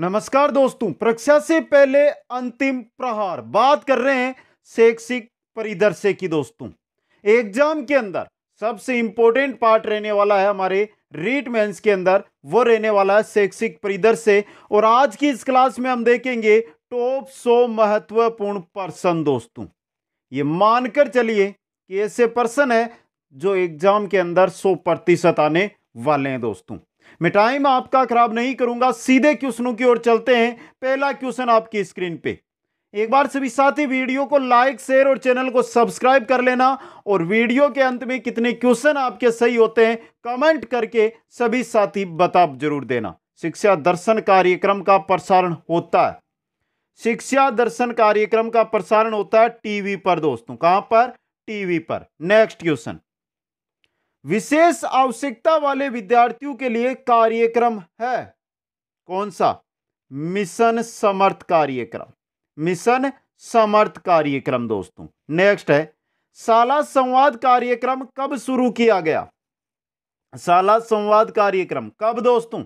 नमस्कार दोस्तों परीक्षा से पहले अंतिम प्रहार बात कर रहे हैं शैक्षिक परिदर्श्य की दोस्तों एग्जाम के अंदर सबसे इंपॉर्टेंट पार्ट रहने वाला है हमारे रीट मेंस के अंदर वो रहने वाला है शैक्षिक परिदर्श्य और आज की इस क्लास में हम देखेंगे टॉप सौ महत्वपूर्ण पर्सन दोस्तों ये मानकर चलिए कि ऐसे पर्सन है जो एग्जाम के अंदर सौ प्रतिशत आने वाले हैं दोस्तों मैं टाइम आपका खराब नहीं करूंगा सीधे क्वेश्चनों की ओर चलते हैं पहला क्वेश्चन आपकी स्क्रीन पे एक बार सभी साथी वीडियो को लाइक शेयर और चैनल को सब्सक्राइब कर लेना और वीडियो के अंत में कितने क्वेश्चन आपके सही होते हैं कमेंट करके सभी साथी बता जरूर देना शिक्षा दर्शन कार्यक्रम का प्रसारण होता है शिक्षा दर्शन कार्यक्रम का प्रसारण होता है टीवी पर दोस्तों कहां पर टीवी पर नेक्स्ट क्वेश्चन विशेष आवश्यकता वाले विद्यार्थियों के लिए कार्यक्रम है कौन सा मिशन समर्थ कार्यक्रम मिशन समर्थ कार्यक्रम दोस्तों नेक्स्ट है शाला संवाद कार्यक्रम कब शुरू किया गया शाला संवाद कार्यक्रम कब दोस्तों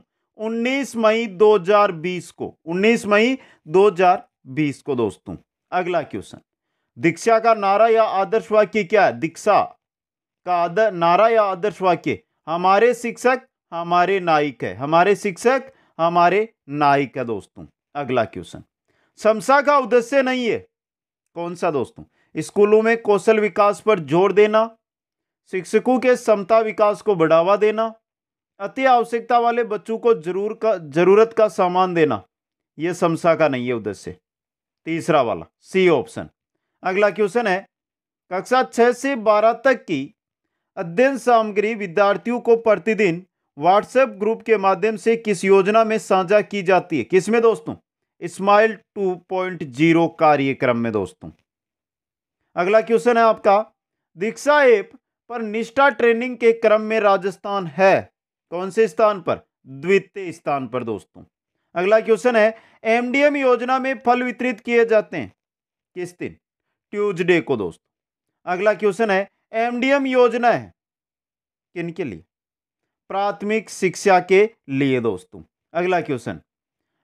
19 मई 2020 को 19 मई 2020 को दोस्तों अगला क्वेश्चन दीक्षा का नारा या आदर्श वाक्य क्या है दीक्षा का आदर नारा या आदर्श वाक्य हमारे शिक्षक हमारे नायक है हमारे शिक्षक हमारे नायक है दोस्तों अगला क्वेश्चन समसा का उद्देश्य नहीं है कौन सा दोस्तों स्कूलों में कौशल विकास पर जोर देना शिक्षकों के समता विकास को बढ़ावा देना अति आवश्यकता वाले बच्चों को जरूर का जरूरत का सामान देना यह समसा का नहीं है उद्देश्य तीसरा वाला सी ऑप्शन अगला क्वेश्चन है कक्षा छः से बारह तक की अध्ययन सामग्री विद्यार्थियों को प्रतिदिन व्हाट्सएप ग्रुप के माध्यम से किस योजना में साझा की जाती है किस में दोस्तों स्माइल 2.0 कार्यक्रम में दोस्तों अगला क्वेश्चन है आपका दीक्षा ऐप पर निष्ठा ट्रेनिंग के क्रम में राजस्थान है कौन से स्थान पर द्वितीय स्थान पर दोस्तों अगला क्वेश्चन है एमडीएम योजना में फल वितरित किए जाते हैं किस दिन ट्यूजडे को दोस्तों अगला क्वेश्चन है एमडीएम योजना है किन के लिए प्राथमिक शिक्षा के लिए दोस्तों अगला क्वेश्चन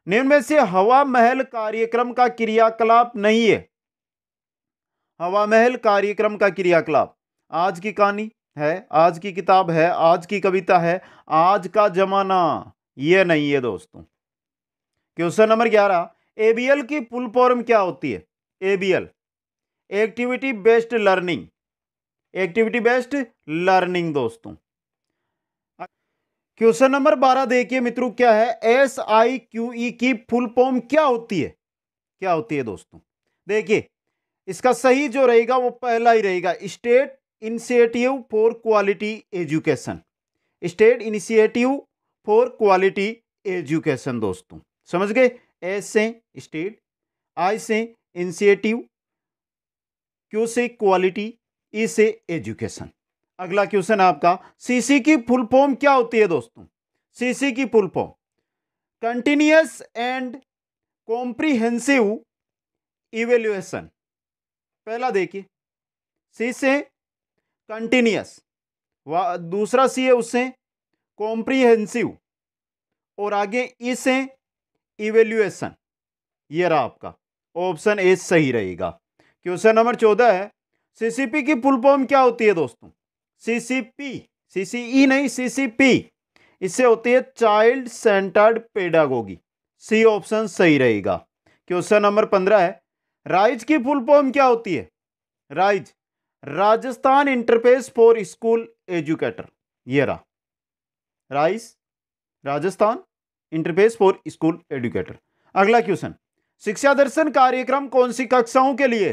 निम्न में से हवा महल कार्यक्रम का क्रियाकलाप नहीं है हवा महल कार्यक्रम का क्रियाकलाप आज की कहानी है आज की किताब है आज की कविता है आज का जमाना यह नहीं है दोस्तों क्वेश्चन नंबर ग्यारह एबीएल की पुल फॉर्म क्या होती है ABL activity based learning activity based learning दोस्तों क्वेश्चन नंबर बारह देखिए मित्रों क्या है एस आई क्यू ई की फुल फॉर्म क्या होती है क्या होती है दोस्तों देखिए इसका सही जो रहेगा वो पहला ही रहेगा state initiative for quality education state initiative for quality education दोस्तों समझ गए एस से स्टेट आई से इनिशिएटिव क्यू से क्वालिटी ई से एजुकेशन अगला क्वेश्चन है आपका सीसी की फुल फॉर्म क्या होती है दोस्तों सीसी की full form continuous and comprehensive evaluation पहला देखिए सी से कंटिन्यूस व दूसरा सी है उससे कॉम्प्रीहेंसिव और आगे ई e से इवेल्युएशन ये रहा आपका ऑप्शन ए सही रहेगा क्वेश्चन नंबर चौदह है सीसीपी की फुल फॉर्म क्या होती है दोस्तों सीसीपी सीसीई e नहीं सीसीपी इससे होती है child centred pedagogy C option सही रहेगा क्वेश्चन नंबर पंद्रह है राइज की फुल फॉर्म क्या होती है rise Rajasthan interface for school educator ये रहा rise Rajasthan interface for school educator अगला क्वेश्चन शिक्षा दर्शन कार्यक्रम कौन सी कक्षाओं के लिए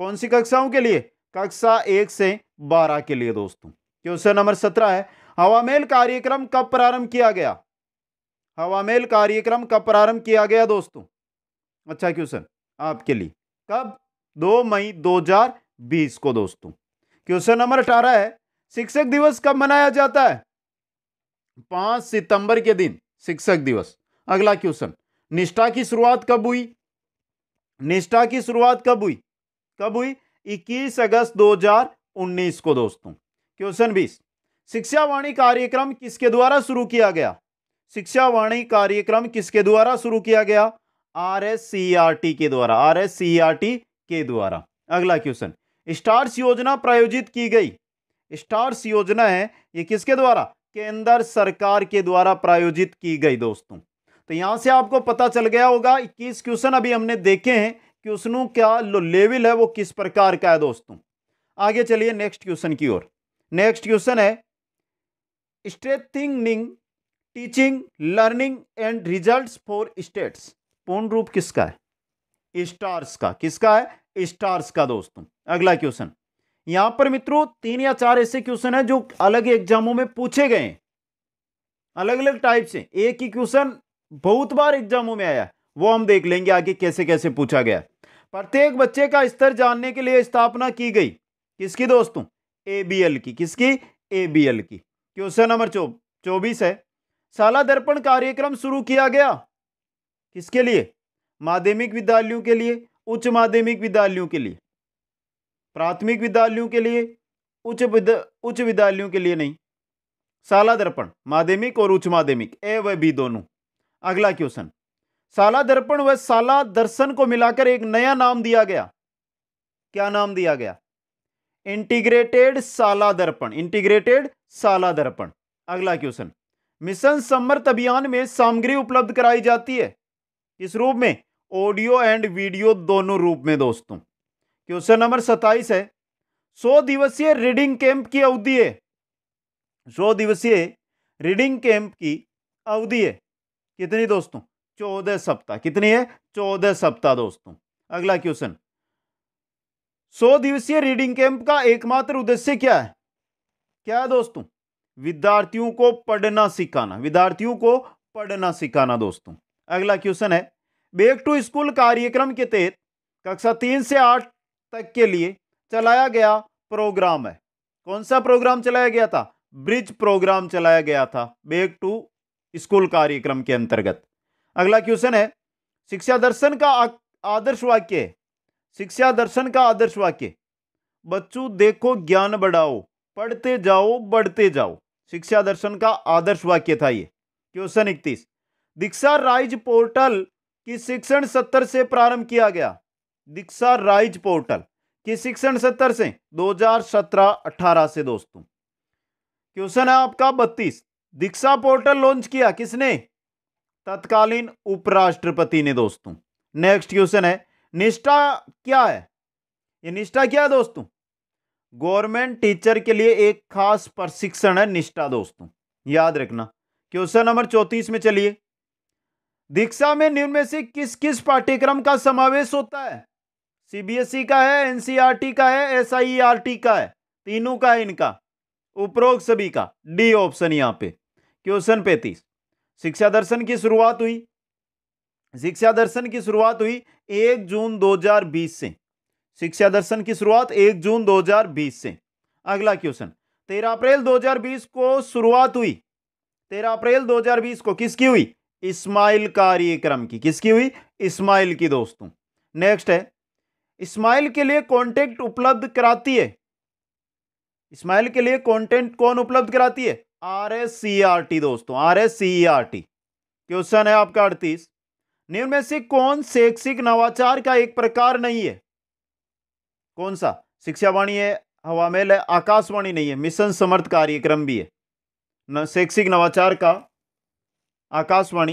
कौन सी कक्षाओं के लिए कक्षा एक से बारह के लिए दोस्तों क्वेश्चन नंबर सत्रह है हवामेल कार्यक्रम कब प्रारंभ किया गया हवामेल कार्यक्रम कब प्रारंभ किया गया दोस्तों अच्छा क्वेश्चन आपके लिए कब दो मई 2020 को दोस्तों क्वेश्चन नंबर अठारह है शिक्षक दिवस कब मनाया जाता है पांच सितंबर के दिन शिक्षक दिवस अगला क्वेश्चन निष्ठा की शुरुआत कब हुई निष्ठा की शुरुआत कब हुई कब हुई 21 अगस्त 2019 को दोस्तों क्वेश्चन बीस वाणी कार्यक्रम किसके द्वारा शुरू किया गया शिक्षा वाणी कार्यक्रम किसके द्वारा शुरू किया गया R S C R T के द्वारा R S C R T के द्वारा अगला क्वेश्चन स्टार्स योजना प्रायोजित की गई स्टार्स योजना है ये किसके द्वारा केंद्र सरकार के द्वारा प्रायोजित की गई दोस्तों तो यहां से आपको पता चल गया होगा इक्कीस क्वेश्चन अभी हमने देखे हैं कि उसनों क्या लेवल है वो किस प्रकार का है दोस्तों आगे चलिए नेक्स्ट क्वेश्चन की ओर नेक्स्ट क्वेश्चन है strengthening teaching learning and results for states पूर्ण रूप किसका है स्टार्स का किसका है स्टार्स का दोस्तों अगला क्वेश्चन यहां पर मित्रों तीन या चार ऐसे क्वेश्चन है जो अलग एग्जामों में पूछे गए अलग अलग टाइप से एक ही क्वेश्चन बहुत बार एग्जामों में आया वो हम देख लेंगे आगे कैसे कैसे पूछा गया प्रत्येक बच्चे का स्तर जानने के लिए स्थापना की गई किसकी दोस्तों ए बी एल की किसकी ए बी एल की क्वेश्चन नंबर चौ चौबीस है शाला दर्पण कार्यक्रम शुरू किया गया किसके लिए माध्यमिक विद्यालयों के लिए उच्च माध्यमिक विद्यालयों के लिए प्राथमिक विद्यालयों के लिए उच्च उच्च विद्यालयों के लिए नहीं शाला दर्पण माध्यमिक और उच्च माध्यमिक ए व बी दोनों अगला क्वेश्चन साला दर्पण व साला दर्शन को मिलाकर एक नया नाम दिया गया क्या नाम दिया गया इंटीग्रेटेड साला दर्पण इंटीग्रेटेड साला दर्पण अगला क्वेश्चन मिशन समर्थ अभियान में सामग्री उपलब्ध कराई जाती है किस रूप में ऑडियो एंड वीडियो दोनों रूप में दोस्तों क्वेश्चन नंबर सत्ताईस है सौ दिवसीय रीडिंग कैंप की अवधि है सौ दिवसीय रीडिंग कैंप की अवधि है कितनी दोस्तों चौदह सप्ताह कितनी है चौदह सप्ताह दोस्तों अगला क्वेश्चन सौ दिवसीय रीडिंग कैंप का एकमात्र उद्देश्य क्या है क्या है दोस्तों विद्यार्थियों को पढ़ना सिखाना विद्यार्थियों को पढ़ना सिखाना दोस्तों अगला क्वेश्चन है बेक टू स्कूल कार्यक्रम के तहत कक्षा तीन से आठ तक के लिए चलाया गया प्रोग्राम है कौन सा प्रोग्राम चलाया गया था ब्रिज प्रोग्राम चलाया गया था बेक टू स्कूल कार्यक्रम के अंतर्गत अगला क्वेश्चन है शिक्षा दर्शन का आदर्श वाक्य शिक्षा दर्शन का आदर्श वाक्य बच्चों देखो ज्ञान बढ़ाओ पढ़ते जाओ बढ़ते जाओ शिक्षा दर्शन का आदर्श वाक्य था ये क्वेश्चन इकतीस दीक्षा राइज पोर्टल की शिक्षण सत्तर से प्रारंभ किया गया दीक्षा राइज पोर्टल की शिक्षण सत्तर से 2017-18 से दोस्तों क्वेश्चन है आपका बत्तीस दीक्षा पोर्टल लॉन्च किया किसने तत्कालीन उपराष्ट्रपति ने दोस्तों नेक्स्ट क्वेश्चन है निष्ठा क्या है ये निष्ठा क्या है दोस्तों गवर्नमेंट टीचर के लिए एक खास प्रशिक्षण है निष्ठा दोस्तों याद रखना क्वेश्चन नंबर चौतीस में चलिए दीक्षा में निम्न में से किस किस पाठ्यक्रम का समावेश होता है सीबीएसई e का है एनसीईआरटी e का है एस e का है तीनों का है इनका उपरोक्त सभी का डी ऑप्शन यहां पे क्वेश्चन पैंतीस शिक्षा दर्शन की शुरुआत हुई शिक्षा दर्शन की शुरुआत हुई एक जून 2020 से शिक्षा दर्शन की शुरुआत एक जून 2020 से अगला क्वेश्चन तेरह अप्रैल 2020 को शुरुआत हुई तेरह अप्रैल 2020 को किसकी हुई इस्माइल कार्यक्रम की किसकी हुई इस्माइल की दोस्तों नेक्स्ट है इस्माइल के लिए कॉन्टेंट उपलब्ध कराती है इस्माइल के लिए कॉन्टेंट कौन उपलब्ध कराती है R S C R T दोस्तों R S C R T question है आपका अड़तीस निम्न में से कौन शैक्षिक नवाचार का एक प्रकार नहीं है कौन सा शिक्षावाणी है हवामेल है आकाशवाणी नहीं है मिशन समर्थ कार्यक्रम भी है शैक्षिक नवाचार का आकाशवाणी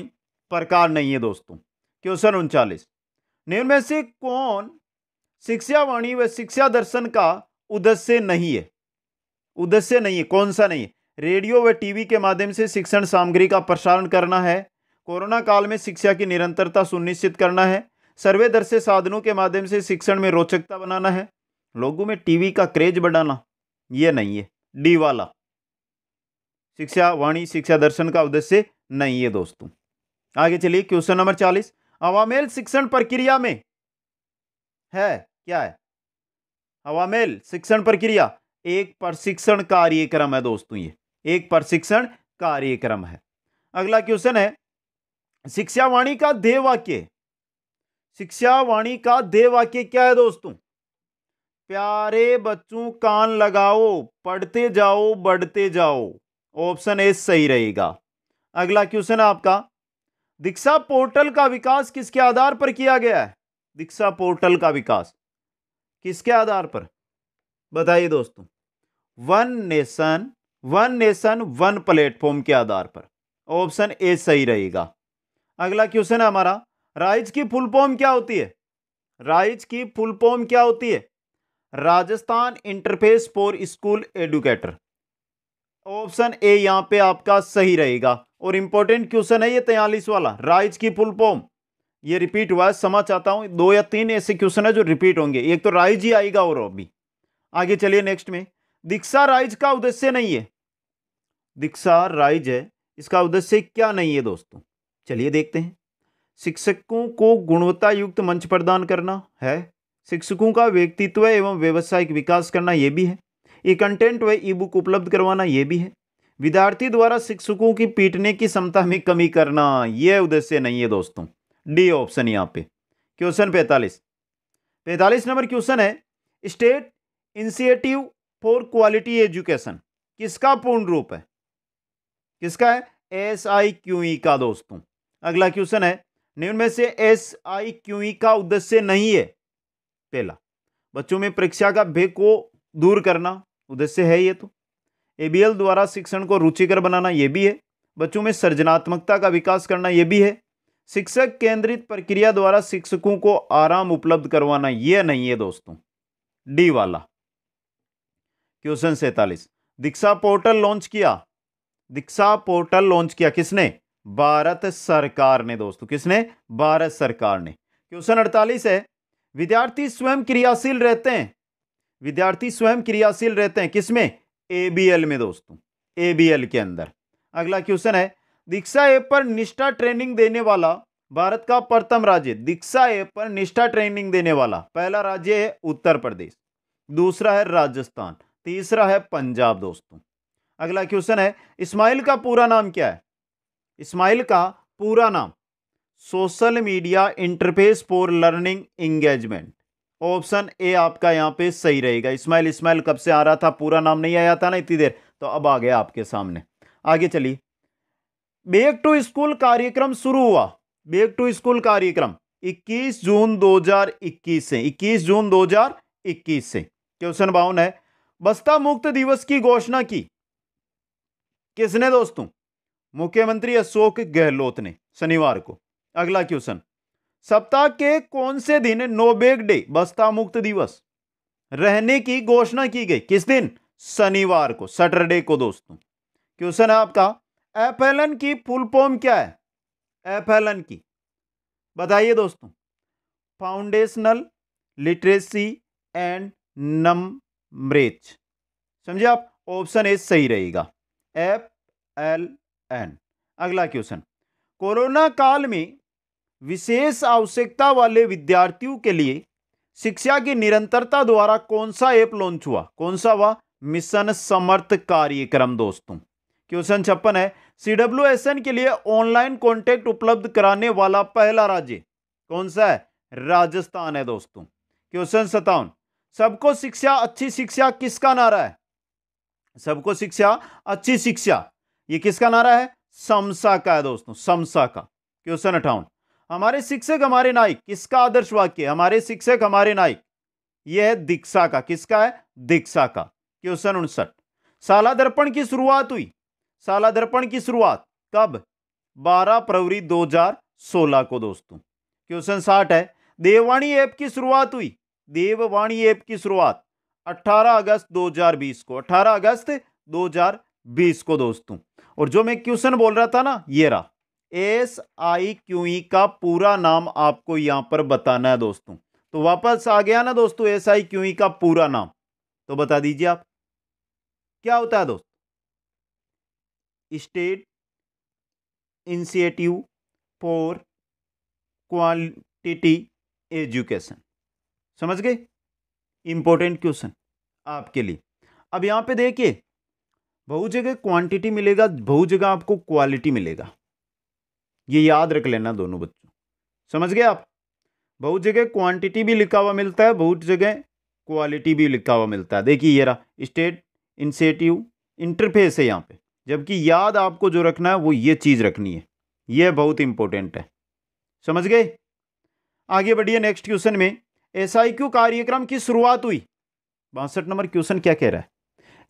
प्रकार नहीं है दोस्तों क्वेश्चन उनचालीस निम्न में से कौन शिक्षावाणी व शिक्षा दर्शन का उद्देश्य नहीं है उद्देश्य नहीं है कौन सा नहीं है रेडियो व टीवी के माध्यम से शिक्षण सामग्री का प्रसारण करना है कोरोना काल में शिक्षा की निरंतरता सुनिश्चित करना है सर्वे दर से साधनों के माध्यम से शिक्षण में रोचकता बनाना है लोगों में टीवी का क्रेज बढ़ाना ये नहीं है डी वाला शिक्षा वाणी शिक्षा दर्शन का उद्देश्य नहीं है दोस्तों आगे चलिए क्वेश्चन नंबर चालीस अवामेल शिक्षण प्रक्रिया में है क्या है अवामेल शिक्षण प्रक्रिया एक प्रशिक्षण कार्यक्रम है दोस्तों ये एक प्रशिक्षण कार्यक्रम है अगला क्वेश्चन है शिक्षावाणी का दे वाक्य शिक्षावाणी का दे वाक्य क्या है दोस्तों प्यारे बच्चों कान लगाओ पढ़ते जाओ बढ़ते जाओ ऑप्शन ए सही रहेगा अगला क्वेश्चन है आपका दीक्षा पोर्टल का विकास किसके आधार पर किया गया है दीक्षा पोर्टल का विकास किसके आधार पर बताइए दोस्तों one nation one nation one platform के आधार पर ऑप्शन ए सही रहेगा अगला क्वेश्चन है हमारा राइज की फुल फॉर्म क्या होती है राइज की फुल फॉर्म क्या होती है Rajasthan interface for school educator option A यहां पे आपका सही रहेगा और इंपॉर्टेंट क्वेश्चन है ये तैयलीस वाला राइज की फुल फॉर्म ये रिपीट हुआ है समझ चाहता हूं दो या तीन ऐसे क्वेश्चन है जो रिपीट होंगे एक तो राइज ही आएगा और अभी आगे चलिए नेक्स्ट में दीक्षा राइज का उद्देश्य नहीं है दीक्षा राइज है इसका उद्देश्य क्या नहीं है दोस्तों चलिए देखते हैं शिक्षकों को गुणवत्ता युक्त मंच प्रदान करना है शिक्षकों का व्यक्तित्व एवं व्यवसायिक विकास करना ये भी है ई कंटेंट व ई बुक उपलब्ध करवाना ये भी है विद्यार्थी द्वारा शिक्षकों की पीटने की क्षमता में कमी करना यह उद्देश्य नहीं है दोस्तों डी ऑप्शन यहाँ पे क्वेश्चन पैंतालीस पैंतालीस नंबर क्वेश्चन है state initiative for quality education किसका पूर्ण रूप है किसका है एस आई क्यू ई का दोस्तों अगला क्वेश्चन है निम्न में से एस आई क्यू ई का उद्देश्य नहीं है पहला बच्चों में परीक्षा का भेद को दूर करना उद्देश्य है ये तो एबीएल द्वारा शिक्षण को रुचिकर बनाना ये भी है बच्चों में सृजनात्मकता का विकास करना ये भी है शिक्षक केंद्रित प्रक्रिया द्वारा शिक्षकों को आराम उपलब्ध करवाना यह नहीं है दोस्तों डी वाला क्वेश्चन सैतालीस दीक्षा पोर्टल लॉन्च किया दीक्षा पोर्टल लॉन्च किया किसने भारत सरकार ने दोस्तों तो किसने भारत सरकार ने क्वेश्चन अड़तालीस है विद्यार्थी स्वयं क्रियाशील रहते हैं विद्यार्थी स्वयं क्रियाशील रहते हैं किसमें एल में दोस्तों एल के अंदर अगला क्वेश्चन है दीक्षा ऐप पर निष्ठा ट्रेनिंग देने वाला भारत का प्रथम राज्य दीक्षा ऐप पर निष्ठा ट्रेनिंग देने वाला पहला राज्य है उत्तर प्रदेश दूसरा है राजस्थान तीसरा है पंजाब दोस्तों अगला क्वेश्चन है इस्माइल का पूरा नाम क्या है इस्माइल का पूरा नाम social media interface for learning engagement option A आपका यहाँ पे सही रहेगा इस्माइल इस्माइल कब से आ रहा था पूरा नाम नहीं आया था ना इतनी देर तो अब आ गया आपके सामने आगे चलिए बेक टू स्कूल कार्यक्रम शुरू हुआ बेक टू स्कूल कार्यक्रम 21 जून 2021 से 21 जून 2021 से क्वेश्चन बावन है बस्ता मुक्त दिवस की घोषणा की किसने दोस्तों मुख्यमंत्री अशोक गहलोत ने शनिवार को अगला क्वेश्चन सप्ताह के कौन से दिन नोबेग डे बस्ता मुक्त दिवस रहने की घोषणा की गई किस दिन शनिवार को सैटरडे को दोस्तों क्वेश्चन है आपका एफएलएन की फुल फॉर्म क्या है एफएलएन की बताइए दोस्तों फाउंडेशनल लिटरेसी एंड नमरेज समझे आप ऑप्शन ए सही रहेगा एफ एल एन अगला क्वेश्चन कोरोना काल में विशेष आवश्यकता वाले विद्यार्थियों के लिए शिक्षा की निरंतरता द्वारा कौन सा ऐप लॉन्च हुआ कौन सा हुआ मिशन समर्थ कार्यक्रम दोस्तों क्वेश्चन छप्पन है सी डब्ल्यू एस एन के लिए ऑनलाइन कॉन्टेक्ट उपलब्ध कराने वाला पहला राज्य कौन सा है राजस्थान है दोस्तों क्वेश्चन सतावन सबको शिक्षा अच्छी शिक्षा किसका नारा है सबको शिक्षा अच्छी शिक्षा ये किसका नारा है समसा का है दोस्तों समसा का क्वेश्चन अठावन हमारे शिक्षक हमारे नायक किसका आदर्श वाक्य हमारे शिक्षक हमारे नायक यह है दीक्षा का किसका है दीक्षा का क्वेश्चन उनसठ साला दर्पण की शुरुआत हुई साला दर्पण की शुरुआत कब 12 फरवरी 2016 को दोस्तों क्वेश्चन साठ है देववाणी ऐप की शुरुआत हुई देववाणी ऐप की शुरुआत 18 अगस्त 2020 को 18 अगस्त 2020 को दोस्तों और जो मैं क्वेश्चन बोल रहा था ना ये रहा एस आई क्यू ई का पूरा नाम आपको यहां पर बताना है दोस्तों तो वापस आ गया ना दोस्तों एस आई क्यू ई का पूरा नाम तो बता दीजिए आप क्या होता है दोस्तों state initiative for quality education समझ गए इम्पोर्टेंट क्वेश्चन आपके लिए अब यहाँ पे देखिए बहुत जगह क्वांटिटी मिलेगा बहुत जगह आपको क्वालिटी मिलेगा ये याद रख लेना दोनों बच्चों समझ गए आप बहुत जगह क्वांटिटी भी लिखा हुआ मिलता है बहुत जगह क्वालिटी भी लिखा हुआ मिलता है देखिए ये रहा स्टेट इंसेटिव इंटरफेस है यहाँ पे जबकि याद आपको जो रखना है वो ये चीज़ रखनी है ये बहुत इंपॉर्टेंट है समझ गए आगे बढ़िए नेक्स्ट क्वेश्चन में एस आई क्यू कार्यक्रम की शुरुआत हुई बासठ नंबर क्वेश्चन क्या कह रहा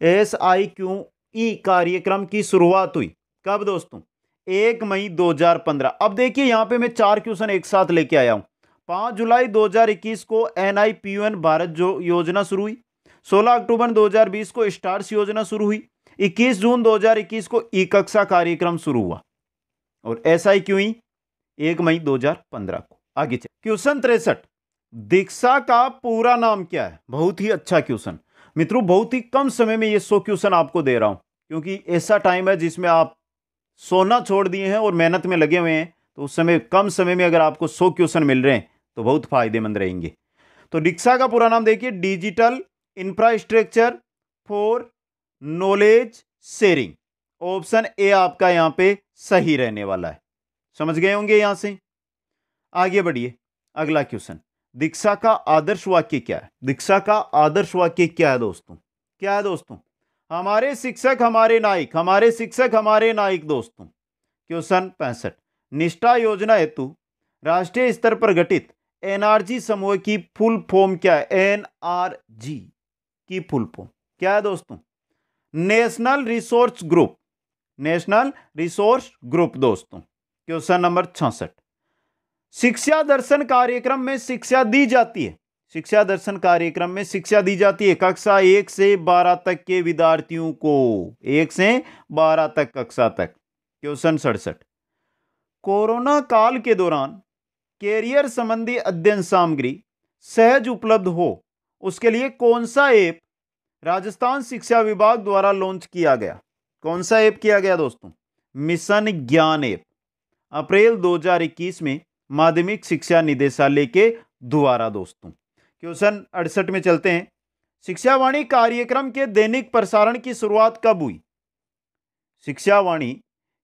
है एस आई क्यू ई कार्यक्रम की शुरुआत हुई कब दोस्तों एक मई 2015 अब देखिए यहाँ पे मैं चार क्वेश्चन एक साथ लेके आया हूँ पाँच जुलाई 2021 को N I P U N Bharat जो योजना शुरू हुई 16 अक्टूबर 2020 को स्टार्स योजना शुरू हुई 21 जून 2021 को ई कक्षा कार्यक्रम शुरू हुआ और एस आई क्यू ई एक मई 2015 को आगे चल क्वेश्चन तिरसठ दीक्षा का पूरा नाम क्या है बहुत ही अच्छा क्वेश्चन मित्रों बहुत ही कम समय में ये सो क्वेश्चन आपको दे रहा हूं क्योंकि ऐसा टाइम है जिसमें आप सोना छोड़ दिए हैं और मेहनत में लगे हुए हैं तो उस समय कम समय में अगर आपको सो क्वेश्चन मिल रहे हैं तो बहुत फायदेमंद रहेंगे तो रिक्शा का पूरा नाम देखिए digital infrastructure for knowledge sharing option A आपका यहां पे सही रहने वाला है समझ गए होंगे यहां से आगे बढ़िए अगला क्वेश्चन दीक्षा का आदर्श वाक्य क्या है दीक्षा का आदर्श वाक्य क्या है दोस्तों क्या है दोस्तों हमारे शिक्षक हमारे नायक हमारे शिक्षक हमारे नायक दोस्तों क्वेश्चन पैंसठ निष्ठा योजना हेतु राष्ट्रीय स्तर पर गठित एनआरजी समूह की फुल फॉर्म क्या है एनआरजी की फुल फॉर्म क्या है दोस्तों national resource group national resource group दोस्तों क्वेश्चन नंबर छसठ शिक्षा दर्शन कार्यक्रम में शिक्षा दी जाती है शिक्षा दर्शन कार्यक्रम में शिक्षा दी जाती है कक्षा एक से बारह तक के विद्यार्थियों को एक से बारह तक कक्षा तक क्वेश्चन सड़सठ कोरोना काल के दौरान कैरियर संबंधी अध्ययन सामग्री सहज उपलब्ध हो उसके लिए कौन सा ऐप राजस्थान शिक्षा विभाग द्वारा लॉन्च किया गया कौन सा ऐप किया गया दोस्तों मिशन ज्ञान ऐप अप्रैल 2021 में माध्यमिक शिक्षा निदेशालय के द्वारा दोस्तों क्वेश्चन अड़सठ में चलते हैं शिक्षावाणी कार्यक्रम के दैनिक प्रसारण की शुरुआत कब हुई शिक्षावाणी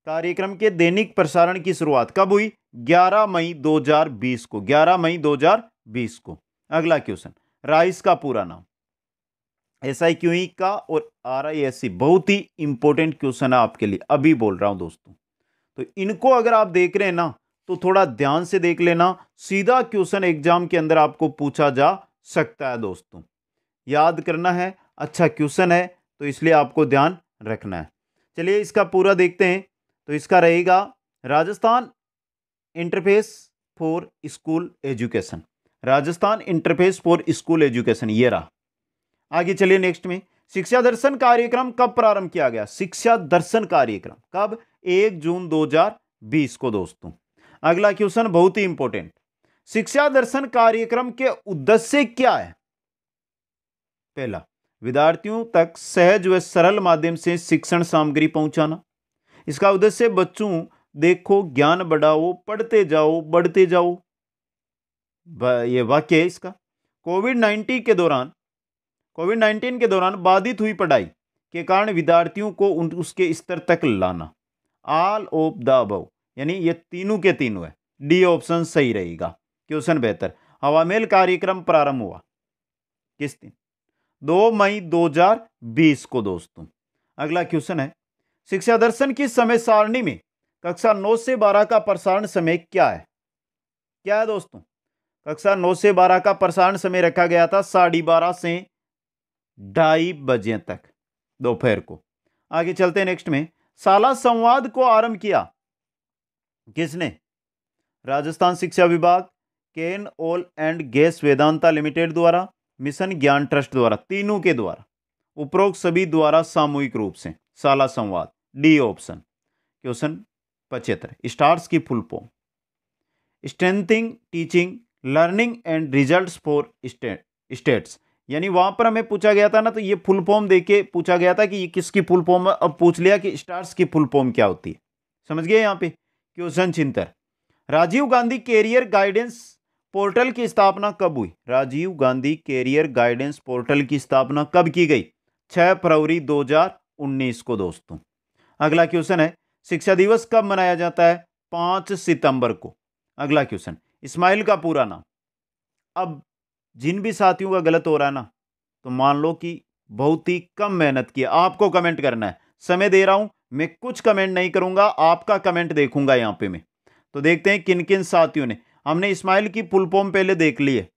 कार्यक्रम के दैनिक प्रसारण की शुरुआत कब हुई 11 मई 2020 को 11 मई 2020 को अगला क्वेश्चन राइस का पूरा नाम एस आई क्यू का और आर आई एस सी बहुत ही इंपॉर्टेंट क्वेश्चन है आपके लिए अभी बोल रहा हूं दोस्तों तो इनको अगर आप देख रहे हैं ना तो थोड़ा ध्यान से देख लेना सीधा क्वेश्चन एग्जाम के अंदर आपको पूछा जा सकता है दोस्तों याद करना है अच्छा क्वेश्चन है तो इसलिए आपको ध्यान रखना है चलिए इसका पूरा देखते हैं तो इसका रहेगा Rajasthan interface for school education Rajasthan interface for school education ये रहा आगे चलिए नेक्स्ट में शिक्षा दर्शन कार्यक्रम कब प्रारंभ किया गया शिक्षा दर्शन कार्यक्रम कब एक जून 2020 को दोस्तों अगला क्वेश्चन बहुत ही इंपॉर्टेंट शिक्षा दर्शन कार्यक्रम के उद्देश्य क्या है पहला विद्यार्थियों तक सहज व सरल माध्यम से शिक्षण सामग्री पहुंचाना इसका उद्देश्य बच्चों देखो ज्ञान बढ़ाओ पढ़ते जाओ बढ़ते जाओ ये वाक्य है इसका कोविड नाइन्टीन के दौरान कोविड नाइन्टीन के दौरान बाधित हुई पढ़ाई के कारण विद्यार्थियों को उसके स्तर तक लाना आल ऑफ द अबव यानी ये तीनों के तीनों है डी ऑप्शन सही रहेगा क्वेश्चन बेहतर हवामेल कार्यक्रम प्रारंभ हुआ किस दिन दो मई 2020 को दोस्तों अगला क्वेश्चन है शिक्षा दर्शन की समय सारणी में कक्षा 9 से 12 का प्रसारण समय क्या है क्या है दोस्तों कक्षा 9 से 12 का प्रसारण समय रखा गया था साढ़े बारह से ढाई बजे तक दोपहर को आगे चलते नेक्स्ट में शाला संवाद को आरंभ किया किसने राजस्थान शिक्षा विभाग Cairn oil and gas Vedanta limited द्वारा मिशन ज्ञान ट्रस्ट द्वारा तीनों के द्वारा उपरोक्त सभी द्वारा सामूहिक रूप से Shala Samvad D option question पचहत्तर स्टार्स की full form strengthening teaching learning and results for states यानी वहां पर हमें पूछा गया था ना तो ये फुल फॉर्म देके पूछा गया था कि ये किसकी फुल फॉर्म अब पूछ लिया कि स्टार्स की फुल फॉर्म क्या होती है समझ गए यहाँ पे क्वेश्चन छिहत्तर Rajiv Gandhi career guidance portal की स्थापना कब हुई Rajiv Gandhi career guidance portal की स्थापना कब की गई 6 फरवरी 2019 को दोस्तों अगला क्वेश्चन है शिक्षा दिवस कब मनाया जाता है 5 सितंबर को अगला क्वेश्चन इस्माइल का पूरा नाम अब जिन भी साथियों का गलत हो रहा है ना तो मान लो कि बहुत ही कम मेहनत की आपको कमेंट करना है समय दे रहा हूँ मैं कुछ कमेंट नहीं करूंगा आपका कमेंट देखूंगा यहाँ पे मैं तो देखते हैं किन किन साथियों ने हमने इस्माइल की पुलपोम पहले देख ली है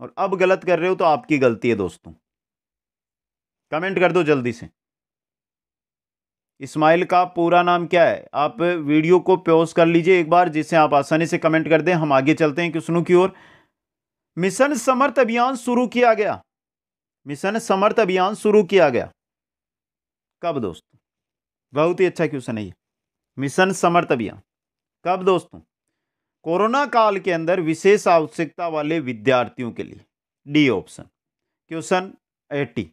और अब गलत कर रहे हो तो आपकी गलती है दोस्तों कमेंट कर दो जल्दी से इस्माइल का पूरा नाम क्या है आप वीडियो को प्योज कर लीजिए एक बार जिससे आप आसानी से कमेंट कर दें हम आगे चलते हैं किसनों की ओर मिशन समर्थ अभियान शुरू किया गया मिशन समर्थ अभियान शुरू किया गया कब दोस्तों बहुत ही अच्छा क्वेश्चन है ये मिशन समर्थ अभियान कब दोस्तों कोरोना काल के अंदर विशेष आवश्यकता वाले विद्यार्थियों के लिए D option question eighty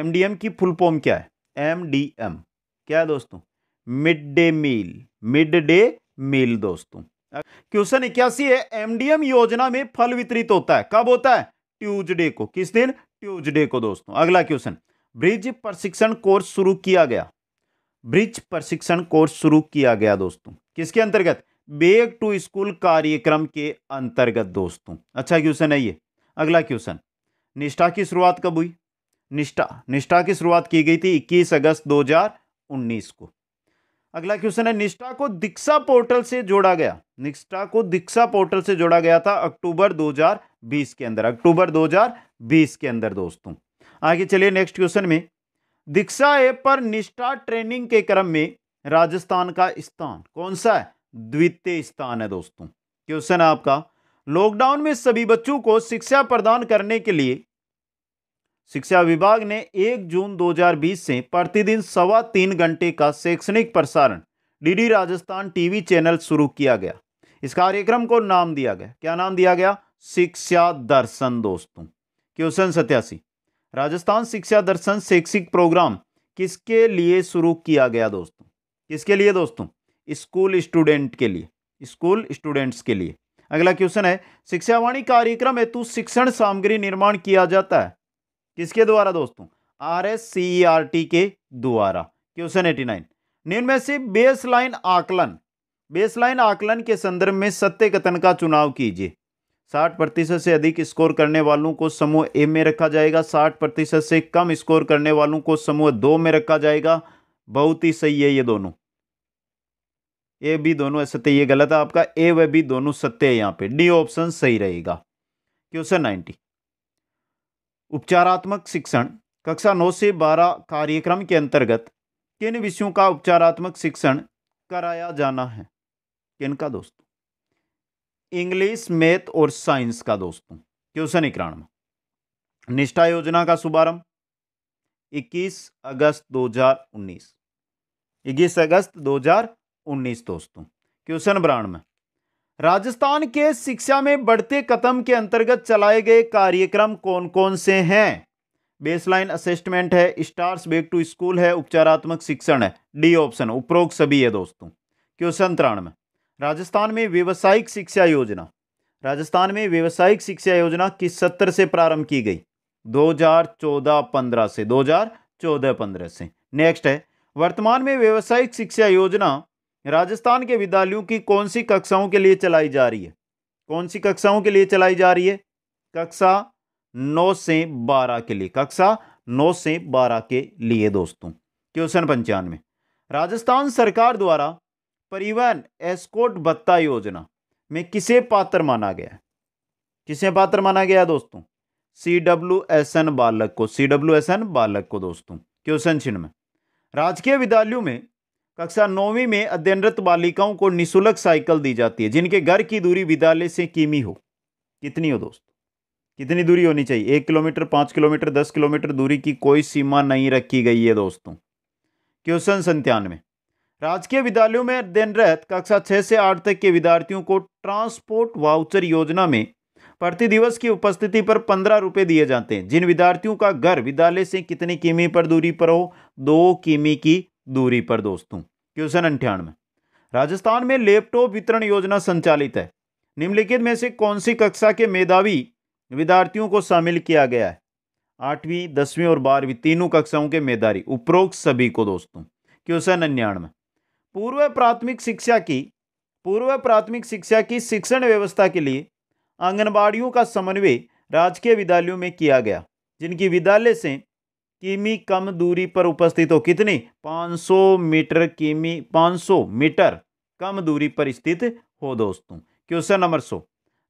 MDM की फुल फॉर्म क्या है एमडीएम क्या है दोस्तों mid day meal mid day meal दोस्तों क्वेश्चन इक्यासी है एमडीएम योजना में फल वितरित होता है कब होता है ट्यूजडे को किस दिन ट्यूजडे को दोस्तों अगला क्वेश्चन ब्रिज प्रशिक्षण कोर्स शुरू किया गया ब्रिज प्रशिक्षण कोर्स शुरू किया गया दोस्तों किसके अंतर्गत बेग टू स्कूल कार्यक्रम के अंतर्गत दोस्तों अच्छा क्वेश्चन है ये अगला क्वेश्चन निष्ठा की शुरुआत कब हुई निष्ठा निष्ठा की शुरुआत की गई थी 21 अगस्त 2019 को अगला क्वेश्चन है निष्ठा को दीक्षा पोर्टल से जोड़ा गया निष्ठा को दीक्षा पोर्टल से जोड़ा गया था अक्टूबर 2020 के अंदर अक्टूबर 2020 के अंदर दोस्तों आगे चलिए नेक्स्ट क्वेश्चन में दीक्षा ऐप पर निष्ठा ट्रेनिंग के क्रम में राजस्थान का स्थान कौन सा है द्वितीय स्थान है दोस्तों क्वेश्चन है आपका लॉकडाउन में सभी बच्चों को शिक्षा प्रदान करने के लिए शिक्षा विभाग ने 1 जून 2020 से प्रतिदिन सवा तीन घंटे का शैक्षणिक प्रसारण डीडी राजस्थान टीवी चैनल शुरू किया गया इस कार्यक्रम को नाम दिया गया क्या नाम दिया गया शिक्षा दर्शन दोस्तों क्वेश्चन सत्यासी राजस्थान शिक्षा दर्शन शैक्षिक प्रोग्राम किसके लिए शुरू किया गया दोस्तों किसके लिए दोस्तों स्कूल स्टूडेंट के लिए स्कूल स्टूडेंट्स के लिए अगला क्वेश्चन है शिक्षावाणी कार्यक्रम हेतु शिक्षण सामग्री निर्माण किया जाता है किसके द्वारा दोस्तों R S C R T के द्वारा क्वेश्चन एटी नाइन निम्न से बेसलाइन आकलन बेसलाइन आकलन के संदर्भ में सत्य कथन का चुनाव कीजिए साठ प्रतिशत से अधिक स्कोर करने वालों को समूह ए में रखा जाएगा साठ प्रतिशत से कम स्कोर करने वालों को समूह दो में रखा जाएगा बहुत ही सही है ये दोनों ए बी दोनों सत्य ये गलत है आपका ए व बी दोनों सत्य है यहाँ पे डी ऑप्शन सही रहेगा क्वेश्चन नाइन्टी उपचारात्मक शिक्षण कक्षा नौ से बारह कार्यक्रम के अंतर्गत किन विषयों का उपचारात्मक शिक्षण कराया जाना है किन का दोस्तों इंग्लिश मैथ और साइंस का दोस्तों क्वेश्चन इक्यानवे निष्ठा योजना का शुभारंभ 21 अगस्त 2019 21 अगस्त 2019 दोस्तों क्वेश्चन ब्रांड में राजस्थान के शिक्षा में बढ़ते कदम के अंतर्गत चलाए गए कार्यक्रम कौन कौन से हैं बेसलाइन असेसमेंट है स्टार्स बेक टू स्कूल है उपचारात्मक शिक्षण है डी ऑप्शन उपरोक्त सभी है दोस्तों क्वेश्चन तिरानवे राजस्थान में व्यावसायिक शिक्षा योजना राजस्थान में व्यावसायिक शिक्षा योजना किस सत्र से प्रारंभ की गई 2014-15 से 2014-15 से नेक्स्ट है वर्तमान में व्यावसायिक शिक्षा योजना राजस्थान के विद्यालयों की कौन सी कक्षाओं के लिए चलाई जा रही है कौन सी कक्षाओं के लिए चलाई जा रही है कक्षा नौ से बारह के लिए कक्षा नौ से बारह के लिए दोस्तों क्वेश्चन पंचानवे राजस्थान सरकार द्वारा परिवहन एस्कोट भत्ता योजना में किसे पात्र माना गया किसे पात्र माना गया दोस्तों सी डब्ल्यू एस एन बालक को सी डब्ल्यू एस एन बालक को दोस्तों क्वेश्चन चिन्ह में राजकीय विद्यालयों में कक्षा नौवीं में अध्ययनरत बालिकाओं को निशुल्क साइकिल दी जाती है जिनके घर की दूरी विद्यालय से किमी हो कितनी हो दोस्तों कितनी दूरी होनी चाहिए एक किलोमीटर पाँच किलोमीटर दस किलोमीटर दूरी की कोई सीमा नहीं रखी गई है दोस्तों क्वेश्चन संतानवे राजकीय विद्यालयों में दिन रात कक्षा छः से आठ तक के विद्यार्थियों को ट्रांसपोर्ट वाउचर योजना में प्रति दिवस की उपस्थिति पर पंद्रह रुपये दिए जाते हैं जिन विद्यार्थियों का घर विद्यालय से कितने किमी पर दूरी पर हो दो किमी की दूरी पर दोस्तों क्वेश्चन अंठानवे राजस्थान में लैपटॉप वितरण योजना संचालित है निम्नलिखित में से कौन सी कक्षा के मेधावी विद्यार्थियों को शामिल किया गया है आठवीं दसवीं और बारहवीं तीनों कक्षाओं के मेधावी उपरोक्त सभी को दोस्तों क्वेश्चन अन्यानवे पूर्व प्राथमिक शिक्षा की पूर्व प्राथमिक शिक्षा की शिक्षण व्यवस्था के लिए आंगनबाड़ियों का समन्वय राजकीय विद्यालयों में किया गया जिनकी विद्यालय से किमी कम दूरी पर उपस्थित हो कितनी 500 मीटर किमी 500 मीटर कम दूरी पर स्थित हो दोस्तों क्वेश्चन नंबर सो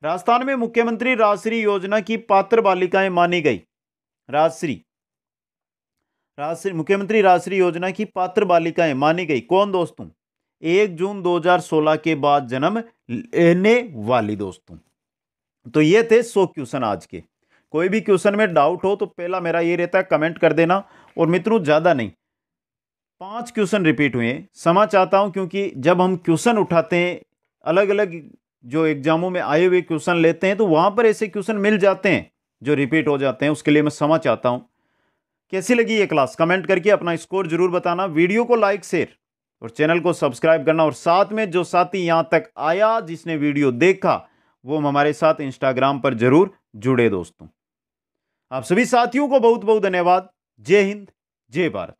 राजस्थान में मुख्यमंत्री राजश्री योजना की पात्र बालिकाएं मानी गई राजश्री राजश्री मुख्यमंत्री राजश्री योजना की पात्र बालिकाएं मानी गई कौन दोस्तों एक जून 2016 के बाद जन्म लेने वाली दोस्तों तो ये थे सो क्वेश्चन आज के कोई भी क्वेश्चन में डाउट हो तो पहला मेरा ये रहता है कमेंट कर देना और मित्रों ज़्यादा नहीं पांच क्वेश्चन रिपीट हुए समा चाहता हूँ क्योंकि जब हम क्वेश्चन उठाते हैं अलग अलग जो एग्जामों में आए हुए क्वेश्चन लेते हैं तो वहाँ पर ऐसे क्वेश्चन मिल जाते हैं जो रिपीट हो जाते हैं उसके लिए मैं समा चाहता हूँ कैसी लगी ये क्लास कमेंट करके अपना स्कोर जरूर बताना वीडियो को लाइक शेयर और चैनल को सब्सक्राइब करना और साथ में जो साथी यहाँ तक आया जिसने वीडियो देखा वो हमारे साथ इंस्टाग्राम पर जरूर जुड़े दोस्तों आप सभी साथियों को बहुत बहुत धन्यवाद जय हिंद जय भारत